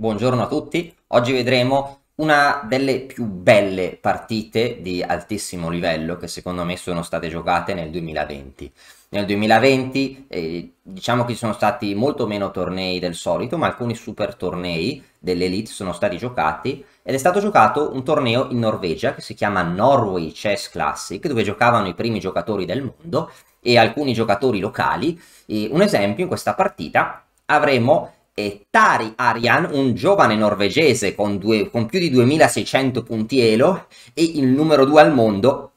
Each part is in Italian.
Buongiorno a tutti, oggi vedremo una delle più belle partite di altissimo livello che secondo me sono state giocate nel 2020. Nel 2020 eh, diciamo che ci sono stati molto meno tornei del solito, ma alcuni super tornei dell'Elite sono stati giocati ed è stato giocato un torneo in Norvegia che si chiama Norway Chess Classic, dove giocavano i primi giocatori del mondo e alcuni giocatori locali. E un esempio in questa partita avremo e Tari Arian, un giovane norvegese con, due, con più di 2600 punti Elo e il numero 2 al mondo,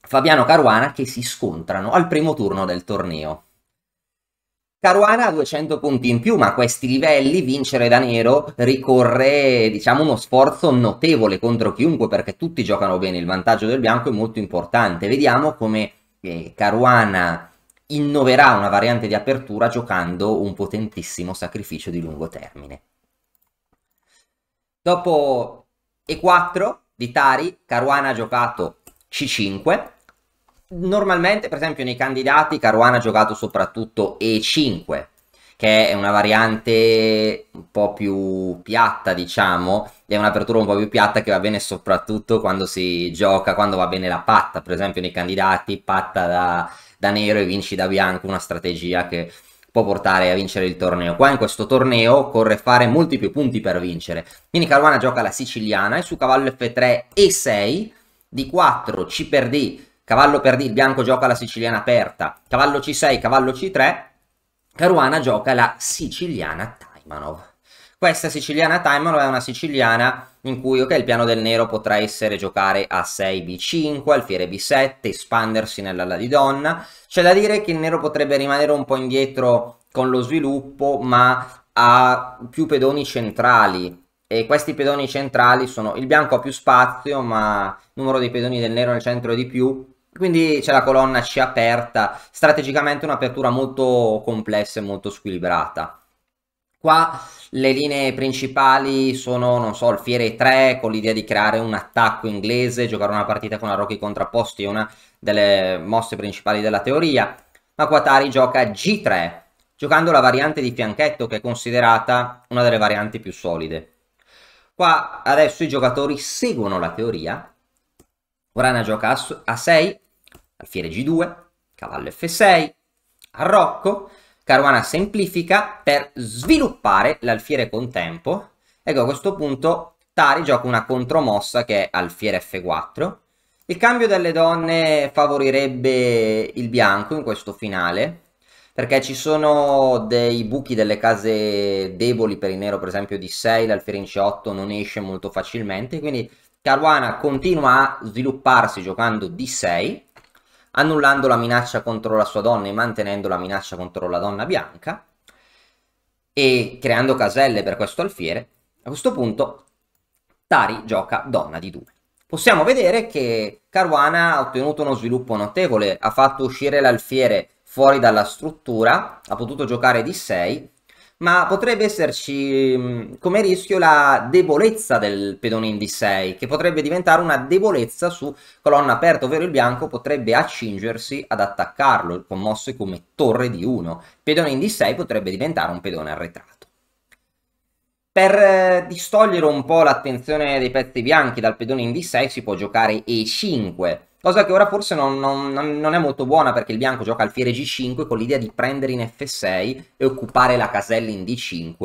Fabiano Caruana, che si scontrano al primo turno del torneo. Caruana ha 200 punti in più, ma a questi livelli vincere da nero ricorre, diciamo, uno sforzo notevole contro chiunque perché tutti giocano bene, il vantaggio del bianco è molto importante. Vediamo come eh, Caruana innoverà una variante di apertura giocando un potentissimo sacrificio di lungo termine. Dopo E4 di Tari, Caruana ha giocato C5. Normalmente, per esempio, nei candidati Caruana ha giocato soprattutto E5, che è una variante un po' più piatta, diciamo, è un'apertura un po' più piatta che va bene soprattutto quando si gioca, quando va bene la patta, per esempio nei candidati, patta da, da nero e vinci da bianco, una strategia che può portare a vincere il torneo. Qua in questo torneo occorre fare molti più punti per vincere. Quindi Caruana gioca la siciliana e su cavallo F3 e 6, D4, C per D, cavallo per D, il bianco gioca la siciliana aperta, cavallo C6, cavallo C3, Caruana gioca la siciliana Taimanov. Questa siciliana Taimanov è una siciliana in cui okay, il piano del nero potrà essere giocare a 6 b5, alfiere b7, espandersi nell'alla di donna. C'è da dire che il nero potrebbe rimanere un po' indietro con lo sviluppo, ma ha più pedoni centrali e questi pedoni centrali sono il bianco ha più spazio ma il numero dei pedoni del nero nel centro è di più quindi c'è la colonna C aperta, strategicamente un'apertura molto complessa e molto squilibrata. Qua le linee principali sono, non so, il Fiere 3 con l'idea di creare un attacco inglese, giocare una partita con arrocchi contrapposti è una delle mosse principali della teoria, ma Quatari gioca G3, giocando la variante di fianchetto che è considerata una delle varianti più solide. Qua adesso i giocatori seguono la teoria, Urana gioca a 6, alfiere G2, cavallo F6, arrocco, caruana semplifica per sviluppare l'alfiere con tempo. Ecco, a questo punto Tari gioca una contromossa che è alfiere F4. Il cambio delle donne favorirebbe il bianco in questo finale, perché ci sono dei buchi delle case deboli per il nero, per esempio di 6, l'alfiere in C8 non esce molto facilmente, quindi Caruana continua a svilupparsi giocando D6, annullando la minaccia contro la sua donna e mantenendo la minaccia contro la donna bianca e creando caselle per questo alfiere. A questo punto Tari gioca donna di 2. Possiamo vedere che Caruana ha ottenuto uno sviluppo notevole, ha fatto uscire l'alfiere fuori dalla struttura, ha potuto giocare di 6 ma potrebbe esserci mm, come rischio la debolezza del pedone in D6, che potrebbe diventare una debolezza su colonna aperta, ovvero il bianco potrebbe accingersi ad attaccarlo con mosse come torre di 1. pedone in D6 potrebbe diventare un pedone arretrato. Per eh, distogliere un po' l'attenzione dei pezzi bianchi dal pedone in D6 si può giocare E5, Cosa che ora forse non, non, non, è molto buona perché il bianco gioca alfiere G5 con l'idea di prendere in F6 e occupare la casella in D5.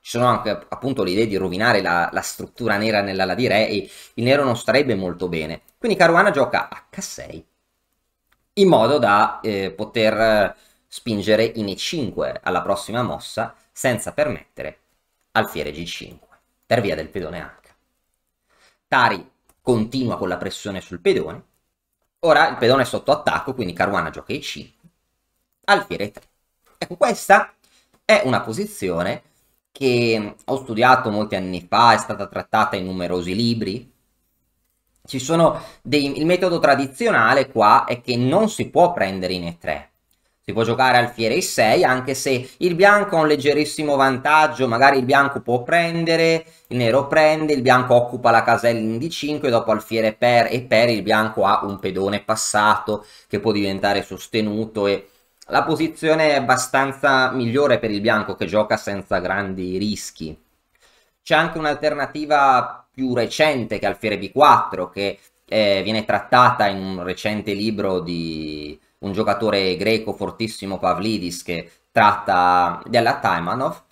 Ci sono anche appunto le idee di rovinare la, la struttura nera nell'ala di re e il nero non starebbe molto bene. Quindi Caruana gioca H6 in modo da eh, poter eh, spingere in E5 alla prossima mossa senza permettere alfiere G5 per via del pedone H. Tari continua con la pressione sul pedone Ora il pedone è sotto attacco, quindi Caruana gioca in 5. Alfiere 3. Ecco, questa è una posizione che ho studiato molti anni fa, è stata trattata in numerosi libri. Dei, il metodo tradizionale qua è che non si può prendere in E3, si può giocare alfiere e 6 anche se il bianco ha un leggerissimo vantaggio magari il bianco può prendere il nero prende il bianco occupa la casella in d5 dopo alfiere per e per il bianco ha un pedone passato che può diventare sostenuto e la posizione è abbastanza migliore per il bianco che gioca senza grandi rischi c'è anche un'alternativa più recente che alfiere b4 che eh, viene trattata in un recente libro di un giocatore greco fortissimo Pavlidis che tratta della Taimanov,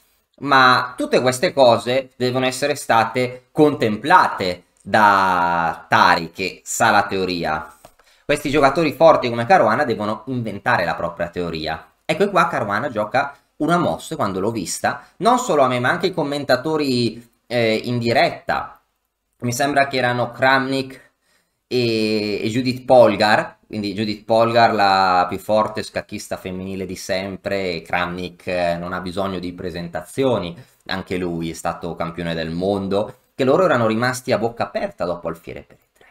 ma tutte queste cose devono essere state contemplate da Tari che sa la teoria. Questi giocatori forti come Caruana devono inventare la propria teoria. Ecco qua Caruana gioca una mossa quando l'ho vista, non solo a me ma anche i commentatori eh, in diretta. Mi sembra che erano Kramnik e, e Judith Polgar quindi Judith Polgar, la più forte scacchista femminile di sempre, e Kramnik eh, non ha bisogno di presentazioni, anche lui è stato campione del mondo, che loro erano rimasti a bocca aperta dopo Alfiere Pere 3.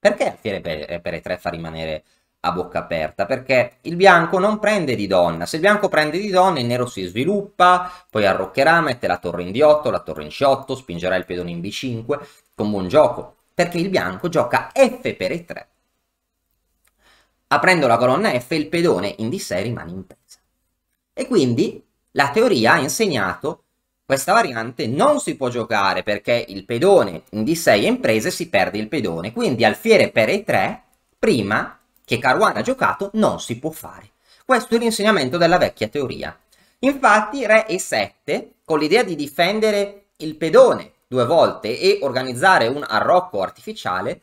Perché Alfiere Pere 3 eh, fa rimanere a bocca aperta? Perché il bianco non prende di donna, se il bianco prende di donna il nero si sviluppa, poi arroccherà, mette la torre in D8, la torre in C8, spingerà il pedone in B5, con buon gioco, perché il bianco gioca F per E3 Aprendo la colonna F il pedone in D6 rimane in pesa. E quindi la teoria ha insegnato questa variante non si può giocare perché il pedone in D6 è in presa e si perde il pedone. Quindi alfiere per E3, prima che Caruana ha giocato, non si può fare. Questo è l'insegnamento della vecchia teoria. Infatti re E7, con l'idea di difendere il pedone due volte e organizzare un arrocco artificiale,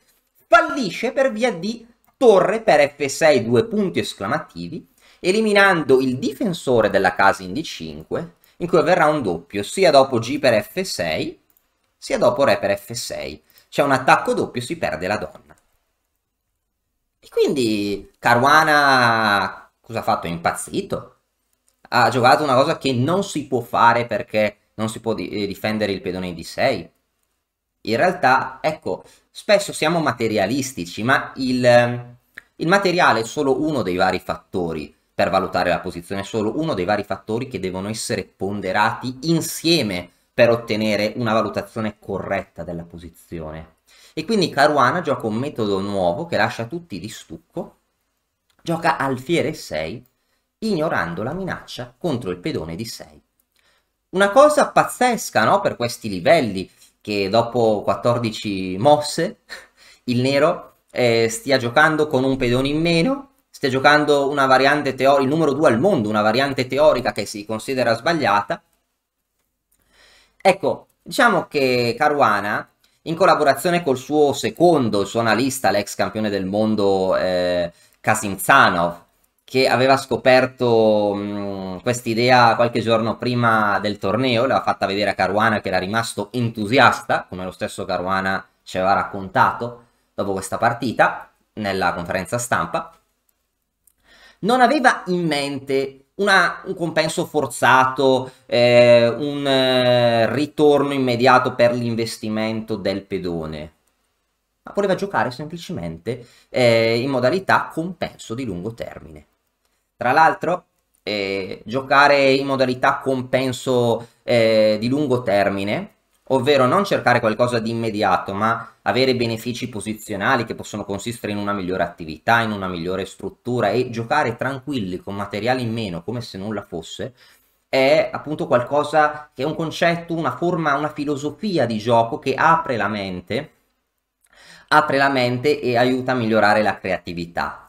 fallisce per via di torre per F6 due punti esclamativi, eliminando il difensore della casa in D5, in cui avverrà un doppio sia dopo G per F6, sia dopo Re per F6. C'è un attacco doppio, si perde la donna. E quindi Caruana cosa ha fatto? È impazzito. Ha giocato una cosa che non si può fare perché non si può eh, difendere il pedone in D6 in realtà, ecco, spesso siamo materialistici, ma il, il, materiale è solo uno dei vari fattori per valutare la posizione, è solo uno dei vari fattori che devono essere ponderati insieme per ottenere una valutazione corretta della posizione. E quindi Caruana gioca un metodo nuovo che lascia tutti di stucco, gioca alfiere 6, ignorando la minaccia contro il pedone di 6. Una cosa pazzesca, no? Per questi livelli, che dopo 14 mosse il nero eh, stia giocando con un pedone in meno, stia giocando una variante teorica, il numero 2 al mondo, una variante teorica che si considera sbagliata. Ecco, diciamo che Caruana, in collaborazione col suo secondo, il suo analista, l'ex campione del mondo eh, Kasinzanov, che aveva scoperto mh, quest'idea qualche giorno prima del torneo, l'aveva fatta vedere a Caruana che era rimasto entusiasta, come lo stesso Caruana ci aveva raccontato dopo questa partita nella conferenza stampa. Non aveva in mente una, un compenso forzato, eh, un eh, ritorno immediato per l'investimento del pedone, ma voleva giocare semplicemente eh, in modalità compenso di lungo termine. Tra l'altro, eh, giocare in modalità compenso eh, di lungo termine, ovvero non cercare qualcosa di immediato, ma avere benefici posizionali che possono consistere in una migliore attività, in una migliore struttura e giocare tranquilli con materiali in meno come se nulla fosse, è appunto qualcosa che è un concetto, una forma, una filosofia di gioco che apre la mente, apre la mente e aiuta a migliorare la creatività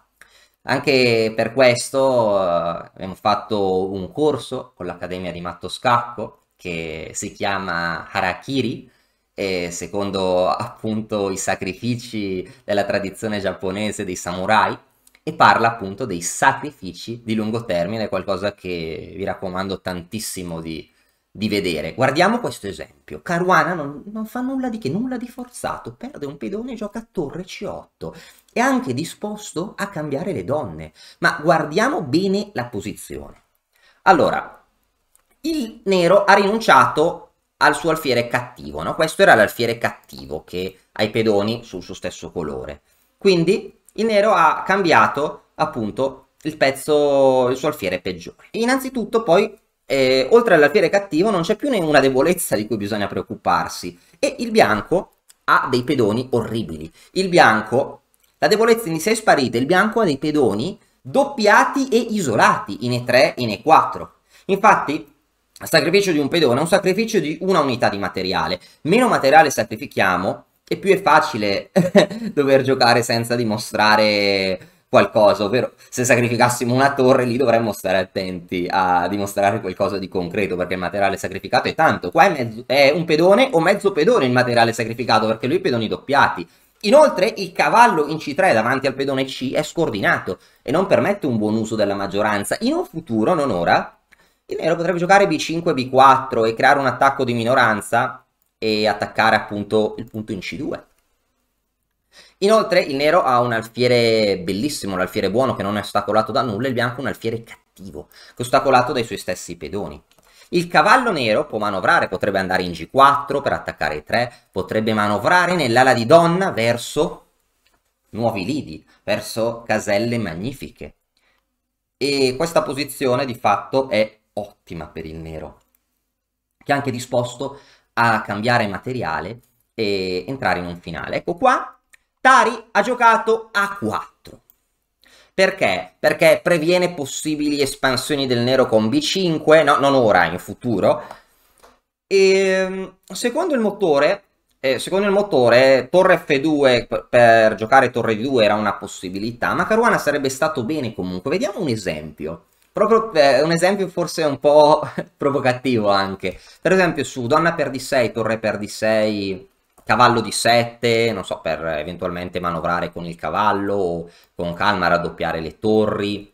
anche per questo eh, abbiamo fatto un corso con l'Accademia di Matto Scacco che si chiama Harakiri, e secondo appunto i sacrifici della tradizione giapponese dei samurai e parla appunto dei sacrifici di lungo termine, qualcosa che vi raccomando tantissimo di di vedere. Guardiamo questo esempio. Caruana non, non, fa nulla di che, nulla di forzato, perde un pedone e gioca a torre C8. È anche disposto a cambiare le donne, ma guardiamo bene la posizione. Allora, il nero ha rinunciato al suo alfiere cattivo, no? Questo era l'alfiere cattivo che ha i pedoni sul suo stesso colore. Quindi il nero ha cambiato appunto il pezzo, il suo alfiere peggiore. E innanzitutto poi eh, oltre all'alfiere cattivo non c'è più una debolezza di cui bisogna preoccuparsi e il bianco ha dei pedoni orribili. Il bianco, la debolezza in sé è sparita, il bianco ha dei pedoni doppiati e isolati in E3 e in E4. Infatti, il sacrificio di un pedone è un sacrificio di una unità di materiale. Meno materiale sacrifichiamo e più è facile dover giocare senza dimostrare qualcosa, ovvero se sacrificassimo una torre lì dovremmo stare attenti a dimostrare qualcosa di concreto perché il materiale sacrificato è tanto, qua è, mezzo, è un pedone o mezzo pedone il materiale sacrificato perché lui ha i pedoni doppiati, Inoltre il cavallo in C3 davanti al pedone C è scordinato e non permette un buon uso della maggioranza. In un futuro, non ora, il nero potrebbe giocare B5, B4 e creare un attacco di minoranza e attaccare appunto il punto in C2. Inoltre il nero ha un alfiere bellissimo, un alfiere buono che non è ostacolato da nulla, il bianco un alfiere cattivo, che è ostacolato dai suoi stessi pedoni. Il cavallo nero può manovrare, potrebbe andare in G4 per attaccare i tre, potrebbe manovrare nell'ala di donna verso nuovi lidi, verso caselle magnifiche. E questa posizione di fatto è ottima per il nero, che è anche disposto a cambiare materiale e entrare in un finale. Ecco qua Tari ha giocato a 4. Perché? Perché previene possibili espansioni del nero con B5, no, non ora, in futuro. E, ehm, secondo il motore, eh, secondo il motore, torre F2 per, per giocare torre D2 era una possibilità, ma Caruana sarebbe stato bene comunque. Vediamo un esempio. Proprio eh, un esempio forse un po' provocativo anche. Per esempio su donna per D6, torre per D6, cavallo di 7, non so, per eventualmente manovrare con il cavallo o con calma raddoppiare le torri.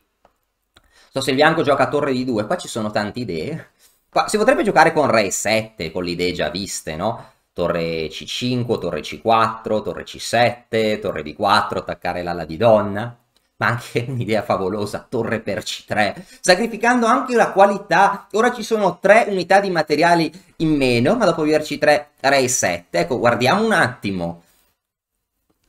So se il bianco gioca a torre di 2, qua ci sono tante idee. Qua, si potrebbe giocare con re 7, con le idee già viste, no? Torre C5, torre C4, torre C7, torre D4, attaccare l'ala di donna ma anche un'idea favolosa, torre per C3, sacrificando anche la qualità, ora ci sono 3 unità di materiali in meno, ma dopo averci 3 re 7, ecco guardiamo un attimo,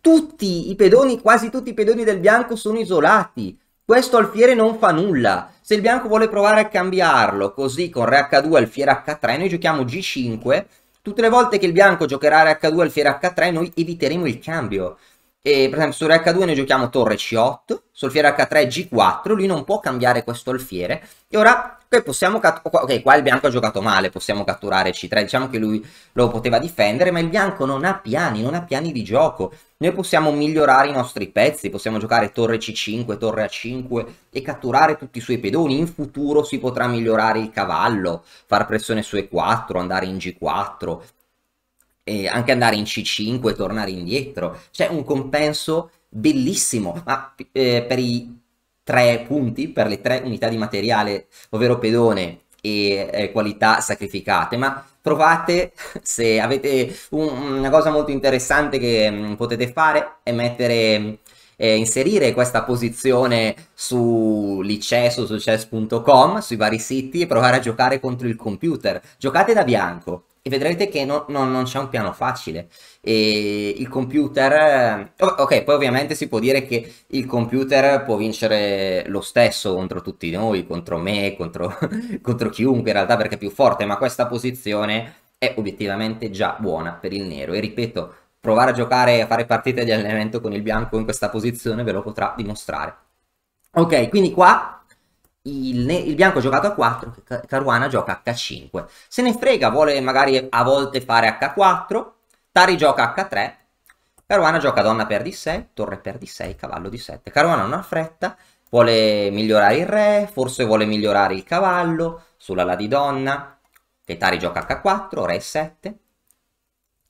tutti i pedoni, quasi tutti i pedoni del bianco sono isolati, questo alfiere non fa nulla, se il bianco vuole provare a cambiarlo, così con re H2 e alfiere H3 noi giochiamo G5, tutte le volte che il bianco giocherà re H2 e alfiere H3 noi eviteremo il cambio, e per esempio su re H2 noi giochiamo torre C8, sul fiere H3 G4, lui non può cambiare questo alfiere. E ora okay, possiamo ok, qua il bianco ha giocato male, possiamo catturare C3, diciamo che lui lo poteva difendere, ma il bianco non ha piani, non ha piani di gioco. Noi possiamo migliorare i nostri pezzi, possiamo giocare torre C5, torre A5 e catturare tutti i suoi pedoni. In futuro si potrà migliorare il cavallo, far pressione su E4, andare in G4, eh, anche andare in C5 e tornare indietro. C'è un compenso bellissimo, ma eh, per i tre punti, per le tre unità di materiale, ovvero pedone e eh, qualità sacrificate, ma provate se avete un, una cosa molto interessante che mh, mm, potete fare è mettere eh, inserire questa posizione su lices o su chess.com, sui vari siti e provare a giocare contro il computer. Giocate da bianco, e vedrete che no, no, non c'è un piano facile. E il computer... Eh, oh, ok, poi ovviamente si può dire che il computer può vincere lo stesso contro tutti noi, contro me, contro, contro chiunque in realtà perché è più forte, ma questa posizione è obiettivamente già buona per il nero. E ripeto, provare a giocare a fare partite di allenamento con il bianco in questa posizione ve lo potrà dimostrare. Ok, quindi qua il, il, bianco ha giocato a 4, Caruana gioca H5. Se ne frega, vuole magari a volte fare H4, Tari gioca H3, Caruana gioca donna per D6, torre per D6, cavallo D7. Caruana non ha fretta, vuole migliorare il re, forse vuole migliorare il cavallo, sulla la di donna, che Tari gioca H4, re 7.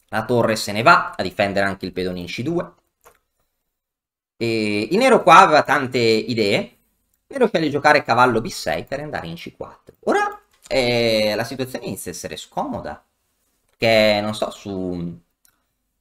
La torre se ne va a difendere anche il pedone in C2. E il nero qua aveva tante idee, Vero che di giocare cavallo b6 per andare in c4. Ora eh, la situazione inizia a essere scomoda. Perché, non so, su...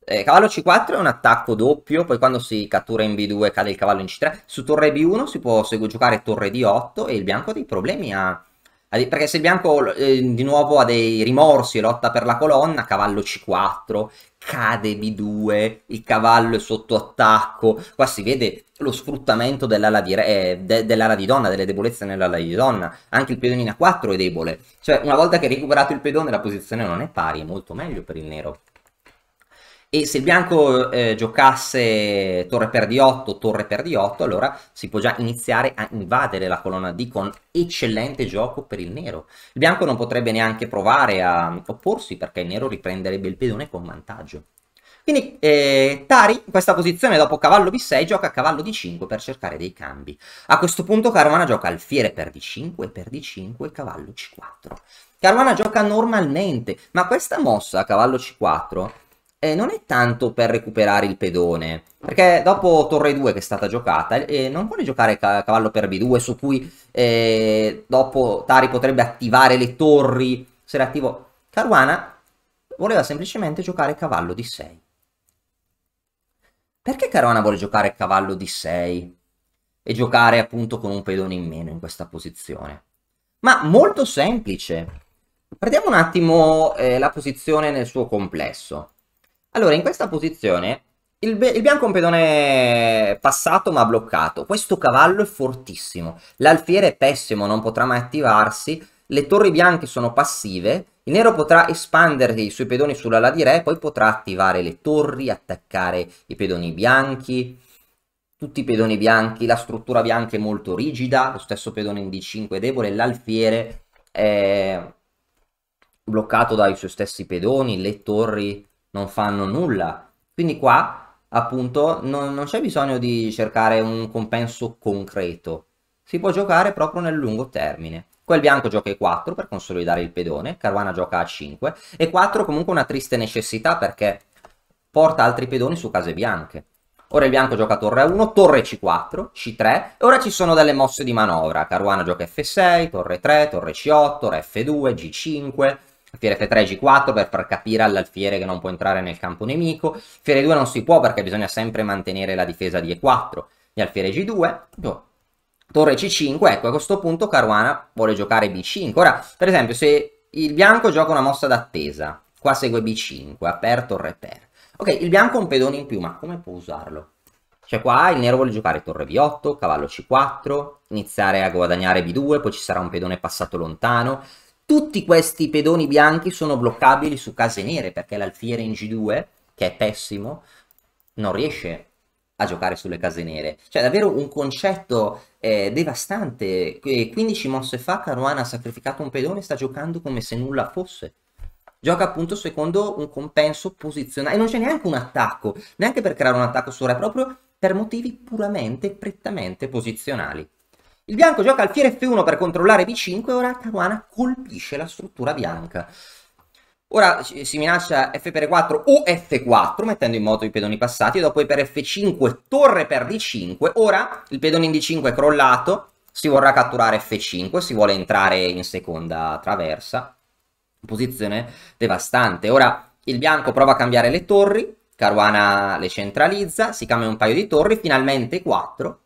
Eh, cavallo c4 è un attacco doppio, poi quando si cattura in b2 cade il cavallo in c3. Su torre b1 si può giocare torre d8 e il bianco ha dei problemi a perché se il bianco eh, di nuovo ha dei rimorsi e lotta per la colonna, cavallo C4, cade B2, il cavallo è sotto attacco. Qua si vede lo sfruttamento dell'ala di, eh, de, dell di, donna, delle debolezze nell'ala di donna. Anche il pedone in A4 è debole. Cioè, una volta che recuperato il pedone, la posizione non è pari, è molto meglio per il nero e se il bianco eh, giocasse torre per d8, torre per d8, allora si può già iniziare a invadere la colonna D con eccellente gioco per il nero. Il bianco non potrebbe neanche provare a opporsi perché il nero riprenderebbe il pedone con vantaggio. Quindi eh, Tari in questa posizione dopo cavallo b6 gioca a cavallo d5 per cercare dei cambi. A questo punto Caruana gioca alfiere per d5 e per d5 cavallo c4. Caruana gioca normalmente, ma questa mossa a cavallo c4 eh, non è tanto per recuperare il pedone, perché dopo torre 2 che è stata giocata, eh, non vuole giocare ca cavallo per b2 su cui eh, dopo Tari potrebbe attivare le torri se le attivo. Caruana voleva semplicemente giocare cavallo di 6. Perché Caruana vuole giocare cavallo di 6 e giocare appunto con un pedone in meno in questa posizione? Ma molto semplice. Prendiamo un attimo eh, la posizione nel suo complesso. Allora, in questa posizione il, il, bianco è un pedone passato ma bloccato. Questo cavallo è fortissimo. L'alfiere è pessimo, non potrà mai attivarsi. Le torri bianche sono passive. Il nero potrà espandere i suoi pedoni sulla la di re, poi potrà attivare le torri, attaccare i pedoni bianchi, tutti i pedoni bianchi. La struttura bianca è molto rigida, lo stesso pedone in D5 è debole. L'alfiere è bloccato dai suoi stessi pedoni, le torri non fanno nulla. Quindi qua appunto non, non c'è bisogno di cercare un compenso concreto, si può giocare proprio nel lungo termine. Quel bianco gioca E4 per consolidare il pedone, Caruana gioca A5, e 4 comunque una triste necessità perché porta altri pedoni su case bianche. Ora il bianco gioca torre A1, torre C4, C3, e ora ci sono delle mosse di manovra. Caruana gioca F6, torre 3, torre C8, torre F2, G5, Fiere F3 G4 per far capire all'alfiere che non può entrare nel campo nemico. Fiere 2 non si può perché bisogna sempre mantenere la difesa di E4. E alfiere G2. Boh, torre C5, ecco a questo punto Caruana vuole giocare B5. Ora, per esempio, se il bianco gioca una mossa d'attesa, qua segue B5, aperto, torre per. Ok, il bianco ha un pedone in più, ma come può usarlo? Cioè qua il nero vuole giocare torre B8, cavallo C4, iniziare a guadagnare B2, poi ci sarà un pedone passato lontano. Tutti questi pedoni bianchi sono bloccabili su case nere perché l'alfiere in G2, che è pessimo, non riesce a giocare sulle case nere. Cioè, davvero un concetto eh, devastante. 15 mosse fa Caruana ha sacrificato un pedone e sta giocando come se nulla fosse. Gioca appunto secondo un compenso posizionale. E non c'è neanche un attacco, neanche per creare un attacco su re, proprio per motivi puramente, prettamente posizionali. Il bianco gioca al fiere F1 per controllare B5 e ora Caruana colpisce la struttura bianca. Ora si minaccia F per E4 o F4 mettendo in moto i pedoni passati, e dopo per F5 torre per D5, ora il pedone in D5 è crollato, si vorrà catturare F5, si vuole entrare in seconda traversa, posizione devastante. Ora il bianco prova a cambiare le torri, Caruana le centralizza, si cambia un paio di torri, finalmente 4,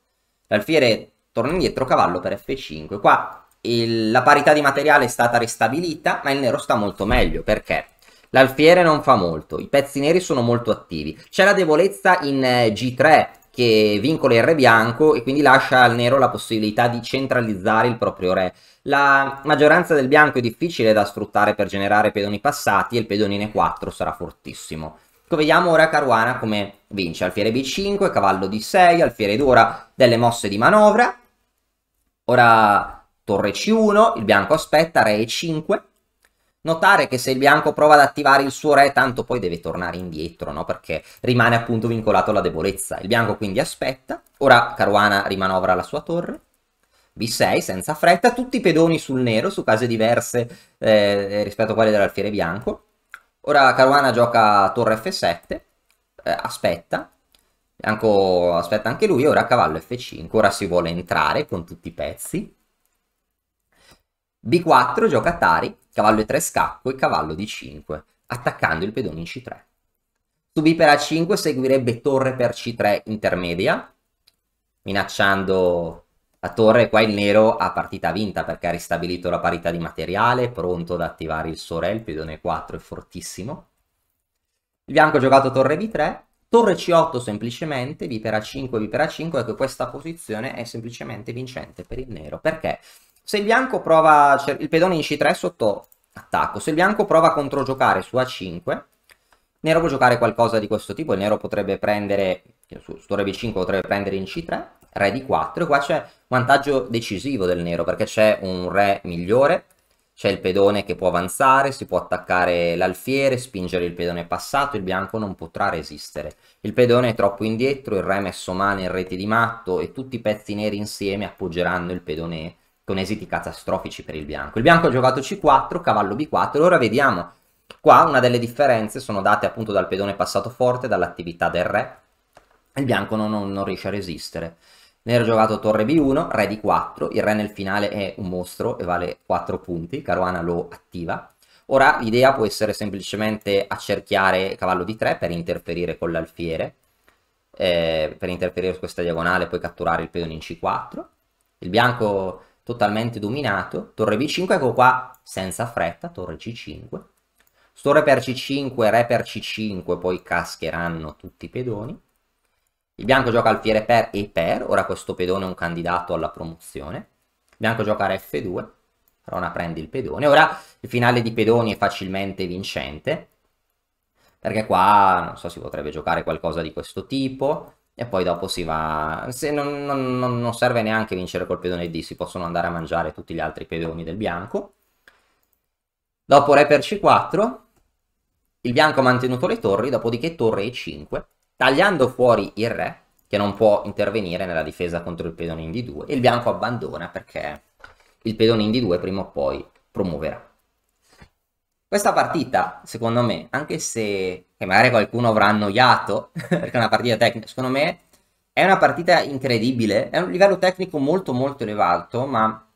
l'alfiere Torno indietro, cavallo per F5. Qua il, la parità di materiale è stata ristabilita, ma il nero sta molto meglio, perché? L'alfiere non fa molto, i pezzi neri sono molto attivi. C'è la debolezza in eh, G3 che vincola il re bianco e quindi lascia al nero la possibilità di centralizzare il proprio re. La maggioranza del bianco è difficile da sfruttare per generare pedoni passati e il pedonine 4 sarà fortissimo. Ecco, vediamo ora Caruana come vince. Alfiere B5, cavallo D6, alfiere d'ora, delle mosse di manovra Ora torre C1, il bianco aspetta, re E5. Notare che se il bianco prova ad attivare il suo re, tanto poi deve tornare indietro, no? Perché rimane appunto vincolato alla debolezza. Il bianco quindi aspetta. Ora Caruana rimanovra la sua torre. B6 senza fretta, tutti i pedoni sul nero su case diverse eh, rispetto a quelle dell'alfiere bianco. Ora Caruana gioca torre F7, eh, aspetta, Anco, aspetta anche lui, ora cavallo F5, ora si vuole entrare con tutti i pezzi. B4 gioca Tari, cavallo E3 scacco e cavallo D5, attaccando il pedone in C3. Su B per A5 seguirebbe torre per C3 intermedia, minacciando la torre, qua il nero ha partita vinta perché ha ristabilito la parità di materiale, pronto ad attivare il Sorel, il pedone 4 è fortissimo. Il bianco ha giocato torre B3, Torre C8 semplicemente, vipera 5, vipera 5, ecco questa posizione è semplicemente vincente per il nero. Perché? Se il bianco prova, cioè, il pedone in C3 è sotto attacco, se il bianco prova a controgiocare su A5, il nero può giocare qualcosa di questo tipo, il nero potrebbe prendere, su, su torre B5 potrebbe prendere in C3, re di 4 e qua c'è vantaggio decisivo del nero perché c'è un re migliore c'è il pedone che può avanzare, si può attaccare l'alfiere, spingere il pedone passato, il bianco non potrà resistere. Il pedone è troppo indietro, il re messo male in rete di matto e tutti i pezzi neri insieme appoggeranno il pedone con esiti catastrofici per il bianco. Il bianco ha giocato c4, cavallo b4, ora vediamo. Qua una delle differenze sono date appunto dal pedone passato forte, dall'attività del re. Il bianco non, non riesce a resistere. Nero giocato torre b1, re di 4, il re nel finale è un mostro e vale 4 punti, Caruana lo attiva. Ora l'idea può essere semplicemente accerchiare cavallo di 3 per interferire con l'alfiere, eh, per interferire su questa diagonale e poi catturare il pedone in c4. Il bianco totalmente dominato, torre b5, ecco qua senza fretta, torre c5. Storre per c5, re per c5, poi cascheranno tutti i pedoni. Il bianco gioca alfiere per e per, ora questo pedone è un candidato alla promozione. Il bianco gioca F2, Rona prende il pedone. Ora il finale di pedoni è facilmente vincente, perché qua, non so, si potrebbe giocare qualcosa di questo tipo, e poi dopo si va... Se non, non, non serve neanche vincere col pedone D, si possono andare a mangiare tutti gli altri pedoni del bianco. Dopo Re per C4, il bianco ha mantenuto le torri, dopodiché torre E5, tagliando fuori il re, che non può intervenire nella difesa contro il pedone in D2, e il bianco abbandona perché il pedone in D2 prima o poi promuoverà. Questa partita, secondo me, anche se magari qualcuno avrà annoiato, perché è una partita tecnica, secondo me è una partita incredibile, è un livello tecnico molto molto elevato, ma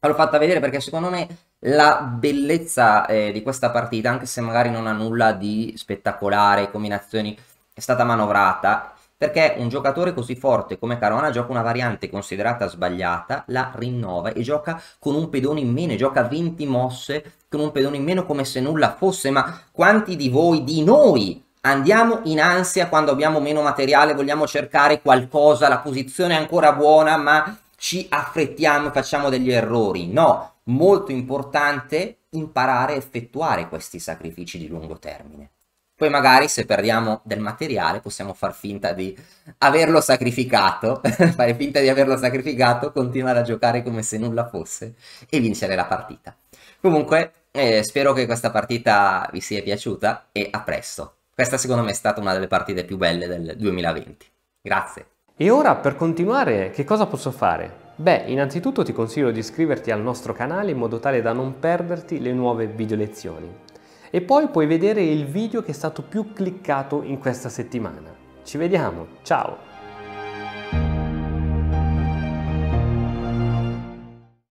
l'ho fatta vedere perché secondo me la bellezza eh, di questa partita, anche se magari non ha nulla di spettacolare, combinazioni è stata manovrata perché un giocatore così forte come Carona gioca una variante considerata sbagliata, la rinnova e gioca con un pedone in meno, gioca 20 mosse con un pedone in meno come se nulla fosse, ma quanti di voi, di noi, andiamo in ansia quando abbiamo meno materiale, vogliamo cercare qualcosa, la posizione è ancora buona, ma ci affrettiamo e facciamo degli errori? No, molto importante imparare a effettuare questi sacrifici di lungo termine. Poi magari se perdiamo del materiale possiamo far finta di averlo sacrificato, fare finta di averlo sacrificato, continuare a giocare come se nulla fosse e vincere la partita. Comunque eh, spero che questa partita vi sia piaciuta e a presto. Questa secondo me è stata una delle partite più belle del 2020. Grazie. E ora per continuare che cosa posso fare? Beh, innanzitutto ti consiglio di iscriverti al nostro canale in modo tale da non perderti le nuove video lezioni e poi puoi vedere il video che è stato più cliccato in questa settimana. Ci vediamo, ciao!